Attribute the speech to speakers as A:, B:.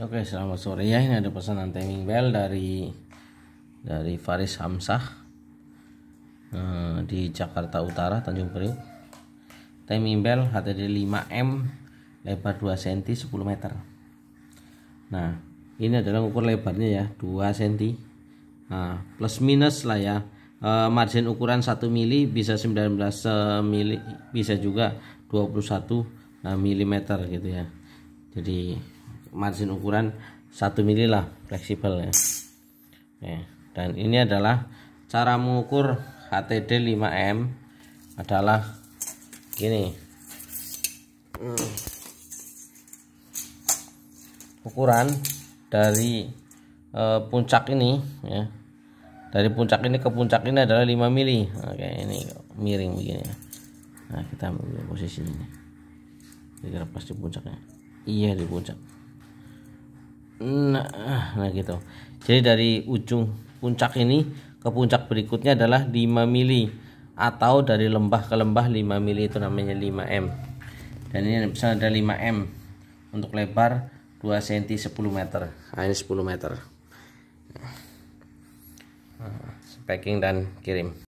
A: Oke, selamat sore ya. Ini ada pesanan timing bell dari dari Faris Hamsah eh, di Jakarta Utara, Tanjung Priuk. Timing bell HTD 5M lebar 2 cm 10 meter. Nah, ini adalah ukur lebarnya ya, 2 cm. Nah, plus minus lah ya. Eh, margin ukuran 1 mili bisa 19 eh, mili, bisa juga 21 nah, mm gitu ya. Jadi margin ukuran 1 mili lah fleksibel ya. ya. dan ini adalah cara mengukur HTD 5M adalah gini ukuran dari e, puncak ini ya dari puncak ini ke puncak ini adalah 5 mili oke ini miring begini ya nah kita ambil posisi ini jadi lepas di puncaknya iya di puncak Nah, ah, nah gitu. Jadi dari ujung puncak ini ke puncak berikutnya adalah 5 mili atau dari lembah ke lembah 5 mili itu namanya 5M. Dan ini bisa ada 5M untuk lebar 2 cm 10 meter. Nah, ini 10 meter. Nah, ah, packing dan kirim.